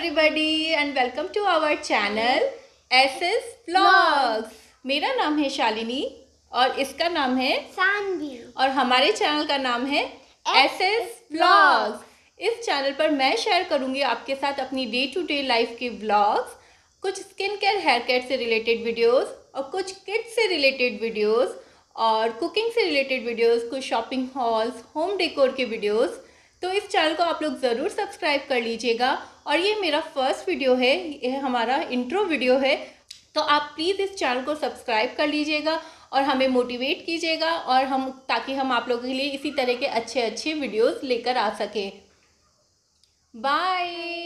everybody and welcome to our channel S S vlogs मेरा नाम है शालिनी और इसका नाम है सानवी और हमारे चैनल का नाम है एस एस ब्लॉग्स इस चैनल पर मैं शेयर करूंगी आपके साथ अपनी डे टू डे लाइफ के ब्लॉग्स कुछ स्किन केयर हेयर केयर से रिलेटेड वीडियोस और कुछ किड्स से रिलेटेड वीडियोस और कुकिंग से रिलेटेड वीडियोस कुछ शॉपिंग हॉल्स होम डेकोर के वीडियोज तो इस चैनल को आप लोग ज़रूर सब्सक्राइब कर लीजिएगा और ये मेरा फर्स्ट वीडियो है ये हमारा इंट्रो वीडियो है तो आप प्लीज़ इस चैनल को सब्सक्राइब कर लीजिएगा और हमें मोटिवेट कीजिएगा और हम ताकि हम आप लोगों के लिए इसी तरह के अच्छे अच्छे वीडियोस लेकर आ सकें बाय